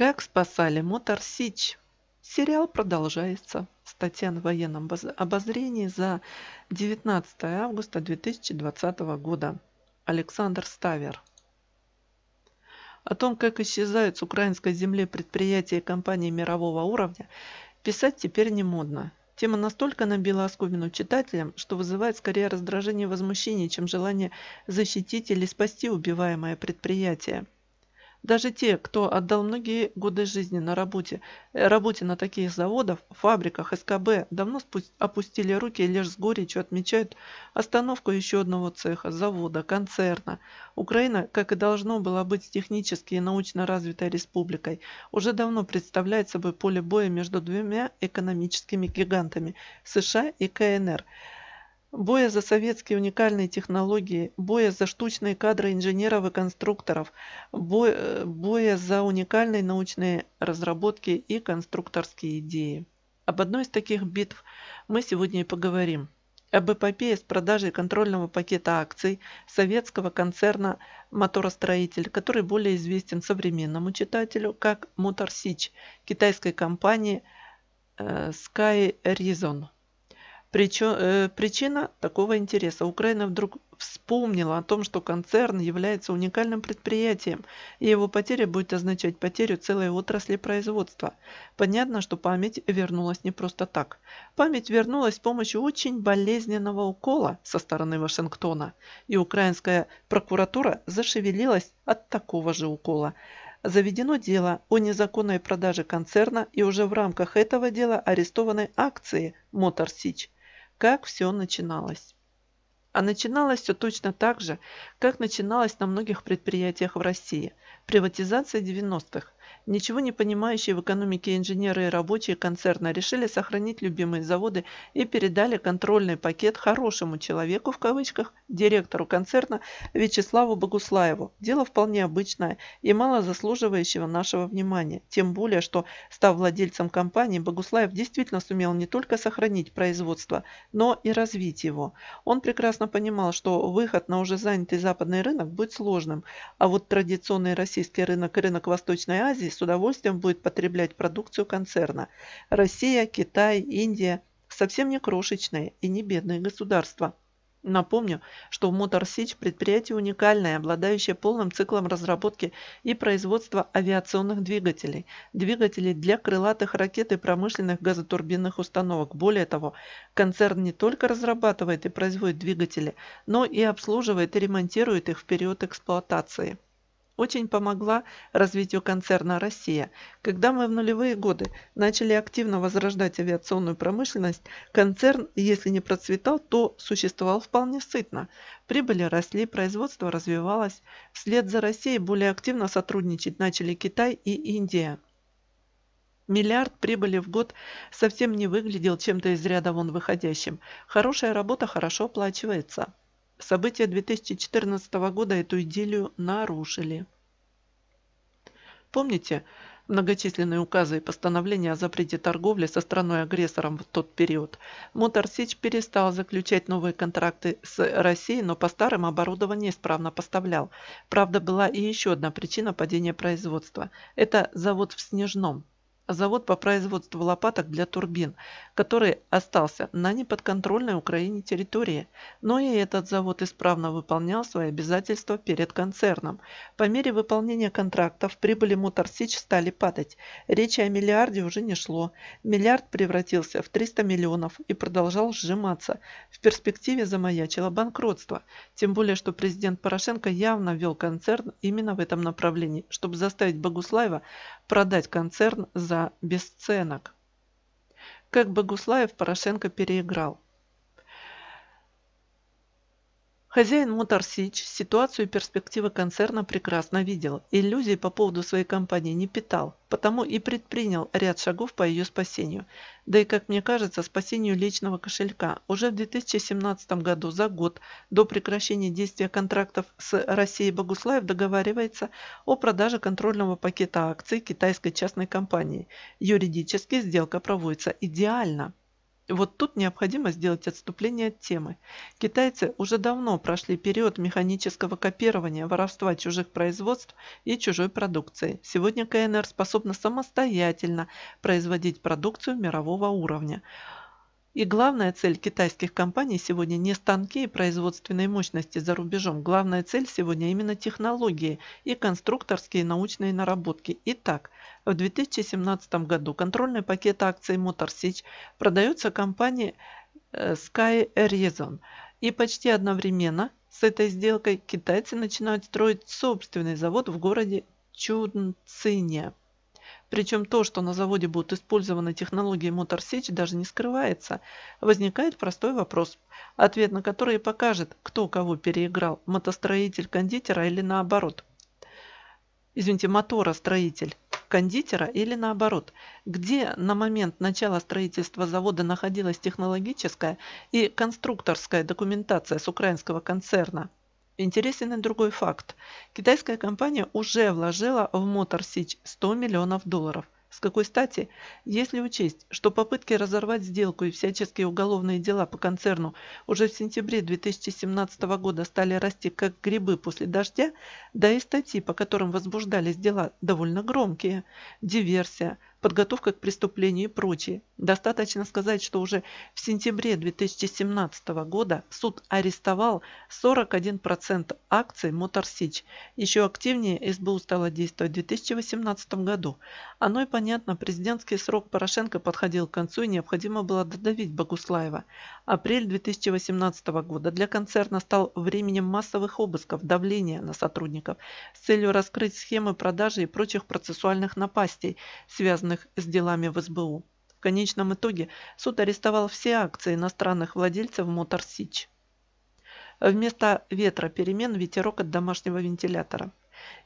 Как спасали Мотор Сич? Сериал продолжается. Статья на военном обозрении за 19 августа 2020 года. Александр Ставер. О том, как исчезают с украинской земли предприятия и компании мирового уровня, писать теперь не модно. Тема настолько набила оскомину читателям, что вызывает скорее раздражение и возмущение, чем желание защитить или спасти убиваемое предприятие. Даже те, кто отдал многие годы жизни на работе, э, работе на таких заводах, фабриках, СКБ, давно опустили руки и лишь с горечью отмечают остановку еще одного цеха, завода, концерна. Украина, как и должно было быть технически и научно развитой республикой, уже давно представляет собой поле боя между двумя экономическими гигантами – США и КНР – боя за советские уникальные технологии, боя за штучные кадры инженеров и конструкторов, боя, э, боя за уникальные научные разработки и конструкторские идеи. Об одной из таких битв мы сегодня и поговорим. Об эпопее с продажей контрольного пакета акций советского концерна «Моторостроитель», который более известен современному читателю как «Моторсич» китайской компании э, Sky Reason. Э, причина такого интереса. Украина вдруг вспомнила о том, что концерн является уникальным предприятием, и его потеря будет означать потерю целой отрасли производства. Понятно, что память вернулась не просто так. Память вернулась с помощью очень болезненного укола со стороны Вашингтона, и украинская прокуратура зашевелилась от такого же укола. Заведено дело о незаконной продаже концерна и уже в рамках этого дела арестованы акции Моторсич как все начиналось. А начиналось все точно так же, как начиналось на многих предприятиях в России. Приватизация 90-х, Ничего не понимающие в экономике инженеры и рабочие концерна решили сохранить любимые заводы и передали контрольный пакет «хорошему человеку» в кавычках директору концерна Вячеславу Богуслаеву. Дело вполне обычное и мало заслуживающего нашего внимания. Тем более, что, став владельцем компании, Богуслаев действительно сумел не только сохранить производство, но и развить его. Он прекрасно понимал, что выход на уже занятый западный рынок будет сложным, а вот традиционный российский рынок и рынок Восточной Азии – с удовольствием будет потреблять продукцию концерна. Россия, Китай, Индия – совсем не крошечные и не бедные государства. Напомню, что в Моторсич предприятие уникальное, обладающее полным циклом разработки и производства авиационных двигателей, двигателей для крылатых ракет и промышленных газотурбинных установок. Более того, концерн не только разрабатывает и производит двигатели, но и обслуживает и ремонтирует их в период эксплуатации очень помогла развитию концерна «Россия». Когда мы в нулевые годы начали активно возрождать авиационную промышленность, концерн, если не процветал, то существовал вполне сытно. Прибыли росли, производство развивалось. Вслед за Россией более активно сотрудничать начали Китай и Индия. Миллиард прибыли в год совсем не выглядел чем-то из ряда вон выходящим. Хорошая работа хорошо оплачивается. События 2014 года эту идиллию нарушили. Помните многочисленные указы и постановления о запрете торговли со страной-агрессором в тот период? Моторсич перестал заключать новые контракты с Россией, но по старым оборудование исправно поставлял. Правда, была и еще одна причина падения производства. Это завод в Снежном – завод по производству лопаток для турбин, который остался на неподконтрольной Украине территории. Но и этот завод исправно выполнял свои обязательства перед концерном. По мере выполнения контрактов прибыли Моторсич стали падать. Речи о миллиарде уже не шло. Миллиард превратился в 300 миллионов и продолжал сжиматься. В перспективе замаячило банкротство. Тем более, что президент Порошенко явно вел концерн именно в этом направлении, чтобы заставить Богуслаева продать концерн за за бесценок. Как Богуслаев Порошенко переиграл. Хозяин Мотор Сич ситуацию и перспективы концерна прекрасно видел, иллюзий по поводу своей компании не питал, потому и предпринял ряд шагов по ее спасению, да и, как мне кажется, спасению личного кошелька. Уже в 2017 году, за год до прекращения действия контрактов с Россией Богуслаев договаривается о продаже контрольного пакета акций китайской частной компании. Юридически сделка проводится идеально. Вот тут необходимо сделать отступление от темы. Китайцы уже давно прошли период механического копирования, воровства чужих производств и чужой продукции. Сегодня КНР способна самостоятельно производить продукцию мирового уровня. И главная цель китайских компаний сегодня не станки и производственные мощности за рубежом. Главная цель сегодня именно технологии и конструкторские научные наработки. Итак, в 2017 году контрольный пакет акций MotorSich продается компании э, Sky Reason. И почти одновременно с этой сделкой китайцы начинают строить собственный завод в городе Чунцине. Причем то, что на заводе будут использованы технологии МоторСечи, даже не скрывается. Возникает простой вопрос, ответ на который и покажет, кто кого переиграл, мотостроитель кондитера или наоборот. Извините, моторостроитель кондитера или наоборот, где на момент начала строительства завода находилась технологическая и конструкторская документация с украинского концерна. Интересен и другой факт. Китайская компания уже вложила в Motor Siege 100 миллионов долларов. С какой стати? Если учесть, что попытки разорвать сделку и всяческие уголовные дела по концерну уже в сентябре 2017 года стали расти как грибы после дождя, да и статьи, по которым возбуждались дела, довольно громкие. Диверсия – подготовка к преступлению и прочее. Достаточно сказать, что уже в сентябре 2017 года суд арестовал 41% акций Моторсич. Еще активнее СБУ стало действовать в 2018 году. Оно и понятно, президентский срок Порошенко подходил к концу и необходимо было додавить Богуслаева. Апрель 2018 года для концерна стал временем массовых обысков, давления на сотрудников с целью раскрыть схемы продажи и прочих процессуальных напастей, связанных с делами в СБУ. В конечном итоге суд арестовал все акции иностранных владельцев Motor Сич. Вместо ветра перемен ветерок от домашнего вентилятора.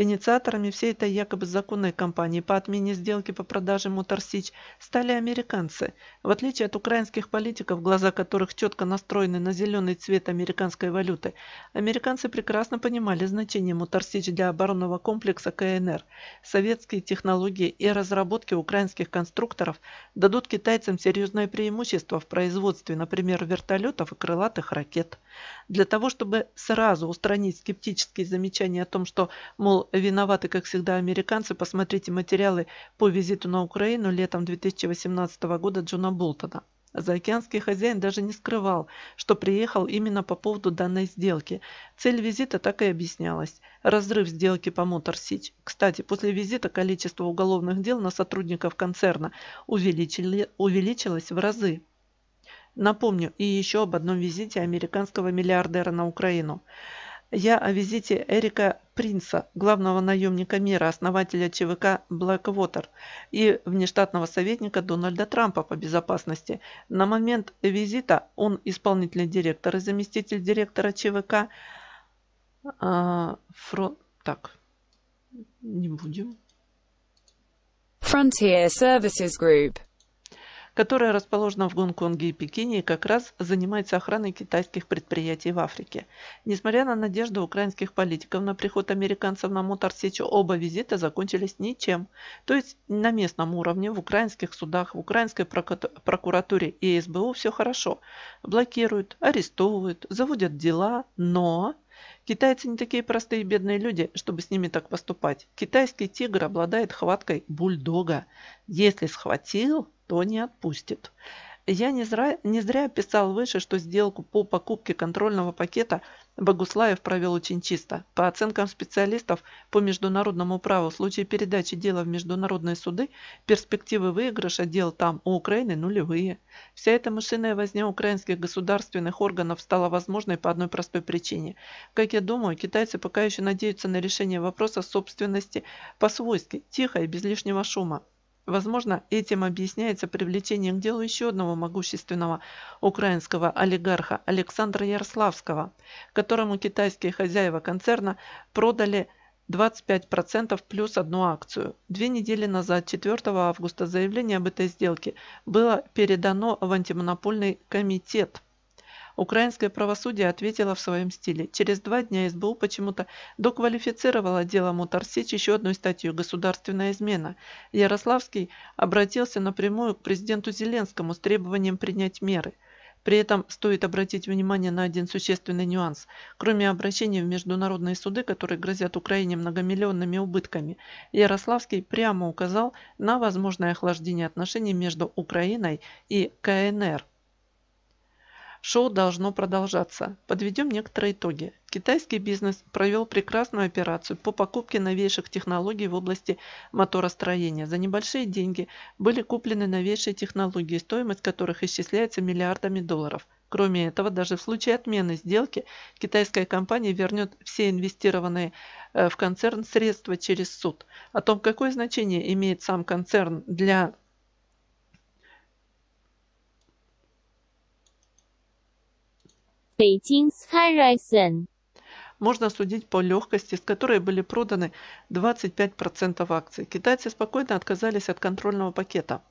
Инициаторами всей этой якобы законной кампании по отмене сделки по продаже Моторсич стали американцы. В отличие от украинских политиков, глаза которых четко настроены на зеленый цвет американской валюты, американцы прекрасно понимали значение Моторсич для оборонного комплекса КНР. Советские технологии и разработки украинских конструкторов дадут китайцам серьезное преимущество в производстве, например, вертолетов и крылатых ракет. Для того, чтобы сразу устранить скептические замечания о том, что, мол, виноваты, как всегда, американцы. Посмотрите материалы по визиту на Украину летом 2018 года Джона Болтона. Заокеанский хозяин даже не скрывал, что приехал именно по поводу данной сделки. Цель визита так и объяснялась. Разрыв сделки по Мотор Кстати, после визита количество уголовных дел на сотрудников концерна увеличили, увеличилось в разы. Напомню и еще об одном визите американского миллиардера на Украину – я о визите Эрика Принца, главного наемника мира, основателя ЧВК Blackwater и внештатного советника Дональда Трампа по безопасности. На момент визита он исполнительный директор и заместитель директора ЧВК э, а, Фро... Так, не будем. Frontier Services Group которая расположена в Гонконге и Пекине и как раз занимается охраной китайских предприятий в Африке. Несмотря на надежду украинских политиков на приход американцев на Мотарсечу, оба визита закончились ничем. То есть на местном уровне, в украинских судах, в украинской прокуратуре и СБУ все хорошо. Блокируют, арестовывают, заводят дела, но... Китайцы не такие простые бедные люди, чтобы с ними так поступать. Китайский тигр обладает хваткой бульдога. Если схватил, никто не отпустит. Я не зря, не зря писал выше, что сделку по покупке контрольного пакета Богуслаев провел очень чисто. По оценкам специалистов по международному праву, в случае передачи дела в международные суды, перспективы выигрыша дел там у Украины нулевые. Вся эта мышиная возня украинских государственных органов стала возможной по одной простой причине. Как я думаю, китайцы пока еще надеются на решение вопроса собственности по-свойски, тихо и без лишнего шума. Возможно, этим объясняется привлечение к делу еще одного могущественного украинского олигарха Александра Ярославского, которому китайские хозяева концерна продали 25% плюс одну акцию. Две недели назад, 4 августа, заявление об этой сделке было передано в антимонопольный комитет Украинское правосудие ответило в своем стиле. Через два дня СБУ почему-то доквалифицировало дело Мутарсич еще одной статьей «Государственная измена». Ярославский обратился напрямую к президенту Зеленскому с требованием принять меры – при этом стоит обратить внимание на один существенный нюанс. Кроме обращений в международные суды, которые грозят Украине многомиллионными убытками, Ярославский прямо указал на возможное охлаждение отношений между Украиной и КНР. Шоу должно продолжаться. Подведем некоторые итоги. Китайский бизнес провел прекрасную операцию по покупке новейших технологий в области моторостроения. За небольшие деньги были куплены новейшие технологии, стоимость которых исчисляется миллиардами долларов. Кроме этого, даже в случае отмены сделки, китайская компания вернет все инвестированные э, в концерн средства через суд. О том, какое значение имеет сам концерн для Beijing Skyrizon. Можно судить по легкости, с которой были проданы 25% акций. Китайцы спокойно отказались от контрольного пакета.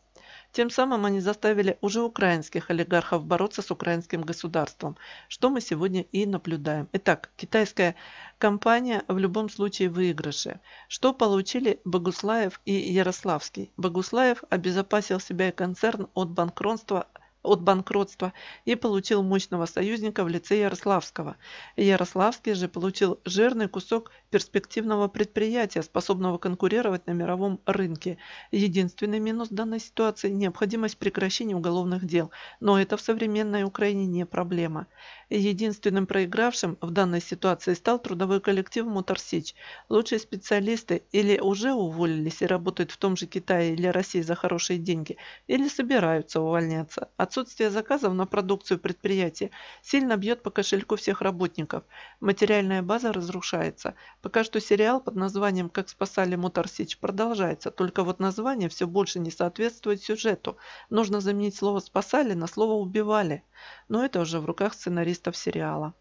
Тем самым они заставили уже украинских олигархов бороться с украинским государством, что мы сегодня и наблюдаем. Итак, китайская компания в любом случае выигрыше. Что получили Богуслаев и Ярославский? Богуслаев обезопасил себя и концерн от банкротства от банкротства и получил мощного союзника в лице Ярославского. Ярославский же получил жирный кусок перспективного предприятия, способного конкурировать на мировом рынке. Единственный минус данной ситуации – необходимость прекращения уголовных дел, но это в современной Украине не проблема. Единственным проигравшим в данной ситуации стал трудовой коллектив «Моторсич». Лучшие специалисты или уже уволились и работают в том же Китае или России за хорошие деньги, или собираются увольняться. Отсутствие заказов на продукцию предприятия сильно бьет по кошельку всех работников. Материальная база разрушается. Пока что сериал под названием «Как спасали Моторсич» продолжается, только вот название все больше не соответствует сюжету. Нужно заменить слово «спасали» на слово «убивали». Но это уже в руках сценариста сценаристов сериала.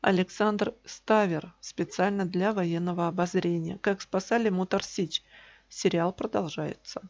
Александр Ставер специально для военного обозрения. Как спасали Мутор Сич. Сериал продолжается.